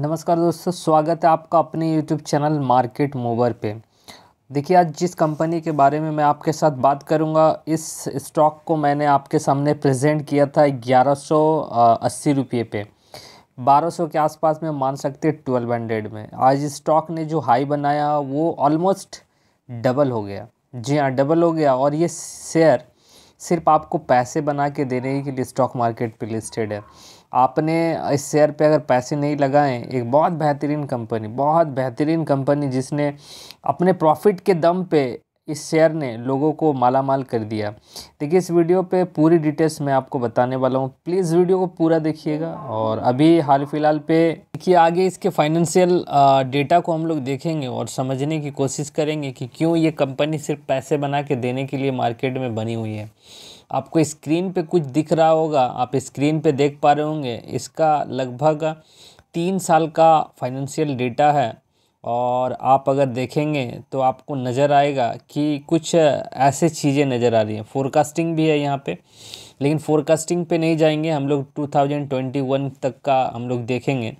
नमस्कार दोस्तों स्वागत है आपका अपने YouTube चैनल मार्केट मोबर पे देखिए आज जिस कंपनी के बारे में मैं आपके साथ बात करूंगा इस स्टॉक को मैंने आपके सामने प्रेजेंट किया था ग्यारह सौ अस्सी रुपये पे बारह सौ के आसपास में मान सकते हैं ट्वेल्व हंड्रेड में आज स्टॉक ने जो हाई बनाया वो ऑलमोस्ट डबल हो गया जी हाँ डबल हो गया और ये शेयर सिर्फ आपको पैसे बना के देने के लिए स्टॉक मार्केट पर लिस्टेड है आपने इस शेयर पे अगर पैसे नहीं लगाएं एक बहुत बेहतरीन कंपनी बहुत बेहतरीन कंपनी जिसने अपने प्रॉफिट के दम पे इस शेयर ने लोगों को माला माल कर दिया देखिए इस वीडियो पे पूरी डिटेल्स मैं आपको बताने वाला हूँ प्लीज़ वीडियो को पूरा देखिएगा और अभी हाल फिलहाल पे देखिए आगे इसके फाइनेंशियल डेटा को हम लोग देखेंगे और समझने की कोशिश करेंगे कि क्यों ये कंपनी सिर्फ पैसे बना के देने के लिए मार्केट में बनी हुई है आपको स्क्रीन पे कुछ दिख रहा होगा आप स्क्रीन पे देख पा रहे होंगे इसका लगभग तीन साल का फाइनेंशियल डेटा है और आप अगर देखेंगे तो आपको नज़र आएगा कि कुछ ऐसे चीज़ें नज़र आ रही हैं फोरकास्टिंग भी है यहाँ पे लेकिन फोरकास्टिंग पे नहीं जाएंगे हम लोग 2021 तक का हम लोग देखेंगे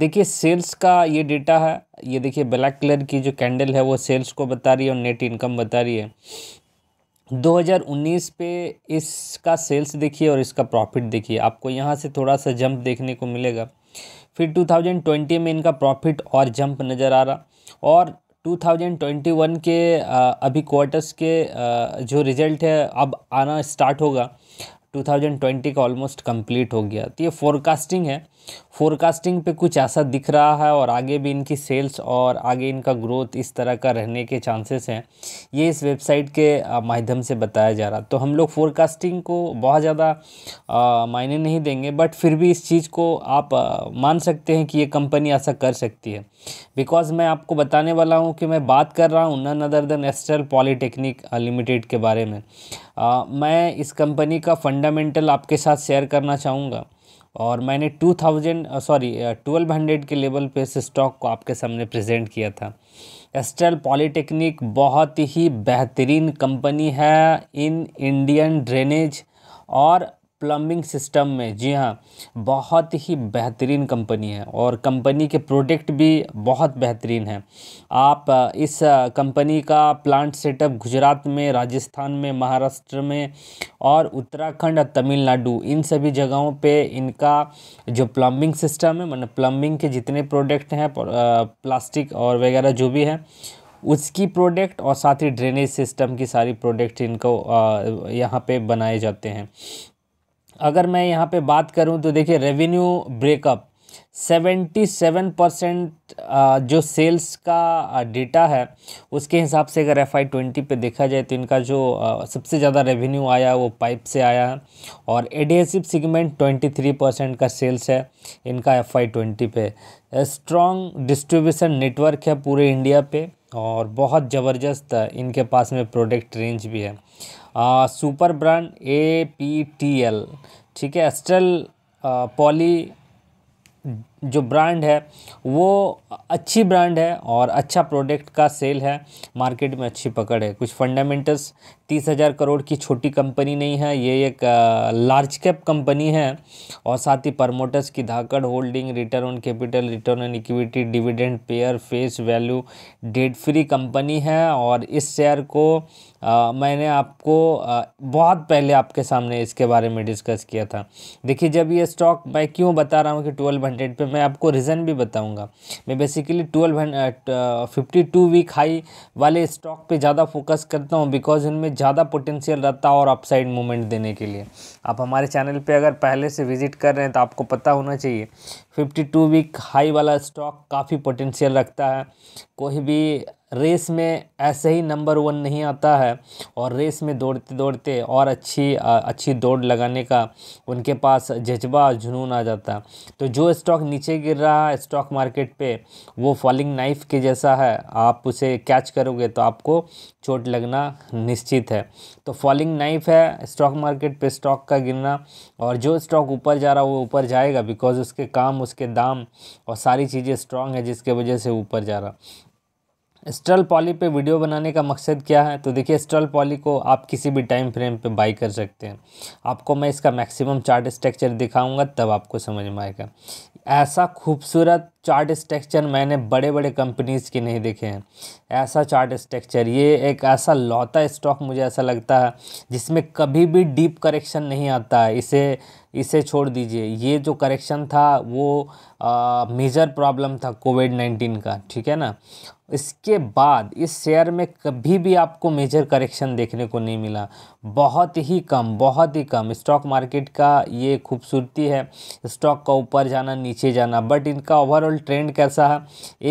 देखिए सेल्स का ये डेटा है ये देखिए ब्लैक कलर की जो कैंडल है वो सेल्स को बता रही है और नेट इनकम बता रही है 2019 पे इसका सेल्स देखिए और इसका प्रॉफिट देखिए आपको यहाँ से थोड़ा सा जंप देखने को मिलेगा फिर 2020 में इनका प्रॉफिट और जंप नज़र आ रहा और 2021 के अभी क्वार्टर्स के जो रिज़ल्ट है अब आना स्टार्ट होगा 2020 का ऑलमोस्ट कंप्लीट हो गया तो ये फोरकास्टिंग है फोरकास्टिंग पे कुछ ऐसा दिख रहा है और आगे भी इनकी सेल्स और आगे इनका ग्रोथ इस तरह का रहने के चांसेस हैं ये इस वेबसाइट के माध्यम से बताया जा रहा तो हम लोग फोरकास्टिंग को बहुत ज़्यादा मायने नहीं देंगे बट फिर भी इस चीज़ को आप आ, मान सकते हैं कि ये कंपनी ऐसा कर सकती है बिकॉज़ मैं आपको बताने वाला हूँ कि मैं बात कर रहा हूँ none other than Astral polytechnic limited के बारे में आ, मैं इस कंपनी का फंडामेंटल आपके साथ शेयर करना चाहूँगा और मैंने two thousand sorry twelve hundred के लेवल पे इस स्टॉक को आपके सामने प्रेजेंट किया था एस्ट्रल पॉलीटेक्निक बहुत ही बेहतरीन कंपनी है इन इंडियन ड्रेनेज और प्लम्बिंग सिस्टम में जी हाँ बहुत ही बेहतरीन कंपनी है और कंपनी के प्रोडक्ट भी बहुत बेहतरीन हैं आप इस कंपनी का प्लांट सेटअप गुजरात में राजस्थान में महाराष्ट्र में और उत्तराखंड और तमिलनाडु इन सभी जगहों पे इनका जो प्लम्बिंग सिस्टम है मतलब प्लम्बिंग के जितने प्रोडक्ट हैं प्लास्टिक और वगैरह जो भी हैं उसकी प्रोडक्ट और साथ ही ड्रेनेज सिस्टम की सारी प्रोडक्ट इनको यहाँ पे बनाए जाते हैं अगर मैं यहाँ पे बात करूँ तो देखिए revenue breakup seventy seven percent जो सेल्स का डेटा है उसके हिसाब से अगर एफ आई ट्वेंटी पर देखा जाए तो इनका जो सबसे ज़्यादा रेवेन्यू आया वो पाइप से आया है और एडेसिव ट्वेंटी थ्री परसेंट का सेल्स है इनका एफ आई ट्वेंटी पे स्ट्रॉन्ग डिस्ट्रीब्यूशन नेटवर्क है पूरे इंडिया पे और बहुत ज़बरदस्त इनके पास में प्रोडक्ट रेंज भी है super brand A P T L ठीक है एस्टल पॉली जो ब्रांड है वो अच्छी ब्रांड है और अच्छा प्रोडक्ट का सेल है मार्केट में अच्छी पकड़ है कुछ फंडामेंटल्स तीस हज़ार करोड़ की छोटी कंपनी नहीं है ये एक लार्ज कैप कंपनी है और साथ ही प्रमोटर्स की धाकड़ holding return on capital return on equity dividend payer face value debt free company है और इस शेयर को आ, मैंने आपको आ, बहुत पहले आपके सामने इसके बारे में डिस्कस किया था देखिए जब ये स्टॉक मैं क्यों बता रहा हूँ कि ट्वेल्व हंड्रेड पर मैं आपको रीज़न भी बताऊंगा मैं basically twelve fifty two week high वाले स्टॉक पे ज़्यादा फोकस करता हूँ बिकॉज इनमें ज़्यादा पोटेंशियल रहता है और अपसाइड मूवमेंट देने के लिए आप हमारे चैनल पे अगर पहले से विजिट कर रहे हैं तो आपको पता होना चाहिए फिफ्टी टू वीक हाई वाला स्टॉक काफ़ी पोटेंशियल रखता है कोई भी रेस में ऐसे ही नंबर वन नहीं आता है और रेस में दौड़ते दौड़ते और अच्छी अच्छी दौड़ लगाने का उनके पास जज्बा जुनून आ जाता है तो जो स्टॉक नीचे गिर रहा है स्टॉक मार्केट पे वो फॉलिंग नाइफ के जैसा है आप उसे कैच करोगे तो आपको चोट लगना निश्चित है तो फॉलिंग नाइफ है स्टॉक मार्केट पर स्टॉक का गिरना और जो स्टॉक ऊपर जा रहा है वो ऊपर जाएगा बिकॉज उसके काम उसके दाम और सारी चीज़ें स्ट्रॉन्ग है जिसके वजह से ऊपर जा रहा स्ट्रल पॉली पे वीडियो बनाने का मकसद क्या है तो देखिए स्ट्रल पॉली को आप किसी भी टाइम फ्रेम पे बाई कर सकते हैं आपको मैं इसका मैक्सिमम चार्ट स्ट्रक्चर दिखाऊंगा तब आपको समझ में आएगा ऐसा खूबसूरत चार्ट स्ट्रक्चर मैंने बड़े बड़े कंपनीज़ के नहीं देखे हैं ऐसा चार्ट स्ट्रक्चर ये एक ऐसा लौता स्टॉक मुझे ऐसा लगता है जिसमें कभी भी डीप करेक्शन नहीं आता है इसे इसे छोड़ दीजिए ये जो करेक्शन था वो मेजर प्रॉब्लम था कोविड नाइन्टीन का ठीक है ना इसके बाद इस शेयर में कभी भी आपको मेजर करेक्शन देखने को नहीं मिला बहुत ही कम बहुत ही कम स्टॉक मार्केट का ये खूबसूरती है स्टॉक का ऊपर जाना नीचे जाना बट इनका ओवरऑल ओवरऑल ट्रेंड कैसा है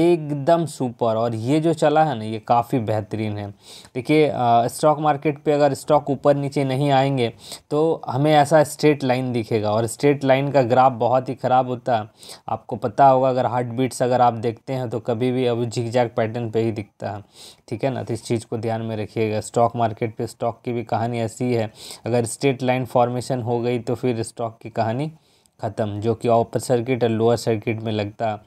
एकदम सुपर और ये जो चला है ना ये काफ़ी बेहतरीन है देखिए स्टॉक मार्केट पे अगर स्टॉक ऊपर नीचे नहीं आएंगे तो हमें ऐसा स्ट्रेट लाइन दिखेगा और स्ट्रेट लाइन का ग्राफ बहुत ही ख़राब होता है आपको पता होगा अगर हार्ट बीट्स अगर आप देखते हैं तो कभी भी अब झिक झिकझाक पैटर्न पर ही दिखता है ठीक है ना तो इस चीज़ को ध्यान में रखिएगा स्टॉक मार्केट पर स्टॉक की भी कहानी ऐसी है अगर स्ट्रेट लाइन फॉर्मेशन हो गई तो फिर स्टॉक की कहानी ख़त्म जो कि ऑपर सर्किट और लोअर सर्किट में लगता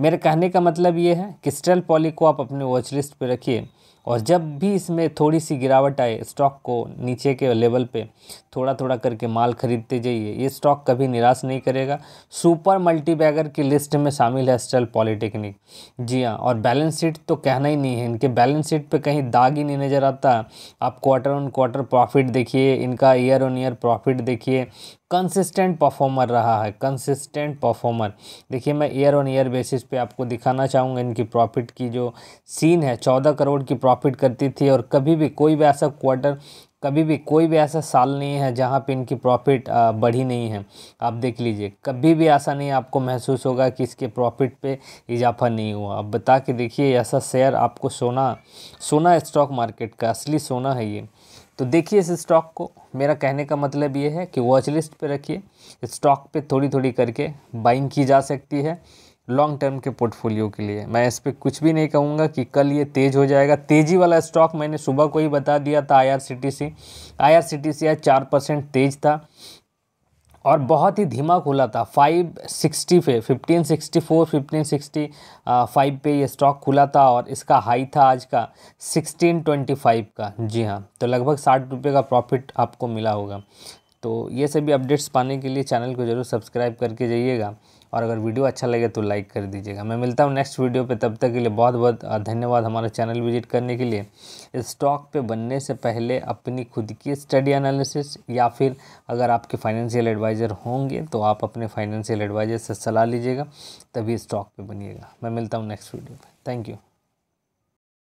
मेरे कहने का मतलब ये है कि स्टेल पॉली को आप अपने वॉच लिस्ट पर रखिए और जब भी इसमें थोड़ी सी गिरावट आए स्टॉक को नीचे के लेवल पे थोड़ा थोड़ा करके माल खरीदते जाइए ये स्टॉक कभी निराश नहीं करेगा सुपर मल्टीबैगर की लिस्ट में शामिल है स्टेल पॉलीटेक्निक जी हाँ और बैलेंस शीट तो कहना ही नहीं है इनके बैलेंस शीट पे कहीं दाग ही नहीं नज़र आता आप क्वार्टर ऑन क्वार्टर प्रॉफिट देखिए इनका ईयर ऑन ईयर प्रॉफिट देखिए कंसिस्टेंट परफॉर्मर रहा है कंसिस्टेंट परफॉर्मर देखिए मैं ईयर ऑन ईयर बेसिस पे आपको दिखाना चाहूँगा इनकी प्रॉफिट की जो सीन है चौदह करोड़ की प्रॉफिट करती थी और कभी भी कोई भी ऐसा क्वार्टर कभी भी कोई भी ऐसा साल नहीं है जहाँ पे इनकी प्रॉफिट बढ़ी नहीं है आप देख लीजिए कभी भी ऐसा नहीं आपको महसूस होगा कि इसके प्रॉफिट पे इजाफा नहीं हुआ अब बता के देखिए ऐसा शेयर आपको सोना सोना स्टॉक मार्केट का असली सोना है ये तो देखिए इस स्टॉक को मेरा कहने का मतलब ये है कि वॉच लिस्ट पर रखिए स्टॉक पे थोड़ी थोड़ी करके बाइंग की जा सकती है लॉन्ग टर्म के पोर्टफोलियो के लिए मैं इस पर कुछ भी नहीं कहूँगा कि कल ये तेज़ हो जाएगा तेज़ी वाला स्टॉक मैंने सुबह को ही बता दिया था I R C T C I R C T C आज चार परसेंट तेज़ था और बहुत ही धीमा खुला था 560 पे 1564 1565 पे ये स्टॉक खुला था और इसका हाई था आज का 1625 का जी हाँ तो लगभग साठ रुपये का प्रॉफिट आपको मिला होगा तो ये सभी अपडेट्स पाने के लिए चैनल को ज़रूर सब्सक्राइब करके जाइएगा और अगर वीडियो अच्छा लगे तो लाइक कर दीजिएगा मैं मिलता हूँ नेक्स्ट वीडियो पे तब तक के लिए बहुत बहुत धन्यवाद हमारा चैनल विजिट करने के लिए स्टॉक पे बनने से पहले अपनी खुद की स्टडी एनालिसिस या फिर अगर आपके फाइनेंशियल एडवाइज़र होंगे तो आप अपने फाइनेंशियल एडवाइज़र से सलाह लीजिएगा तभी स्टॉक पर बनिएगा मैं मिलता हूँ नेक्स्ट वीडियो पर थैंक यू